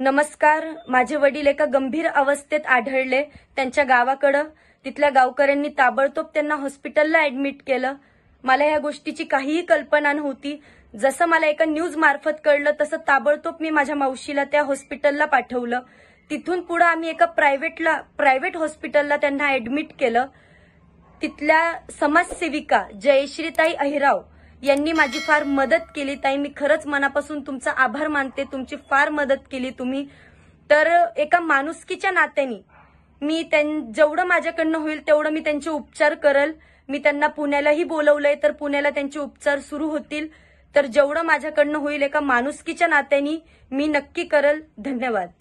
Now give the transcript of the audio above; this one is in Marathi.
नमस्कार माझे वडील एका गंभीर अवस्थेत आढळले त्यांच्या गावाकडं तिथल्या गावकऱ्यांनी ताबडतोब त्यांना हॉस्पिटलला ऍडमिट केलं मला या गोष्टीची काहीही कल्पना नव्हती जसं मला एका न्यूज मार्फत कळलं तसं ताबडतोब मी माझ्या मावशीला त्या हॉस्पिटलला पाठवलं तिथून पुढे आम्ही एका प्रायव्हेटला प्रायव्हेट हॉस्पिटलला त्यांना ऍडमिट केलं तिथल्या समाजसेविका जयश्रीताई अहिराव यांनी माझी फार मदत केली ताई मी खरंच मनापासून तुमचा आभार मानते तुमची फार मदत केली तुम्ही तर एका माणुसकीच्या नात्याने मी जेवढं माझ्याकडनं होईल तेवढं मी त्यांचे उपचार करल मी त्यांना पुण्यालाही बोलवलंय तर पुण्याला त्यांचे उपचार सुरू होतील तर जेवढं माझ्याकडनं होईल एका माणुसकीच्या नात्याने मी नक्की करल धन्यवाद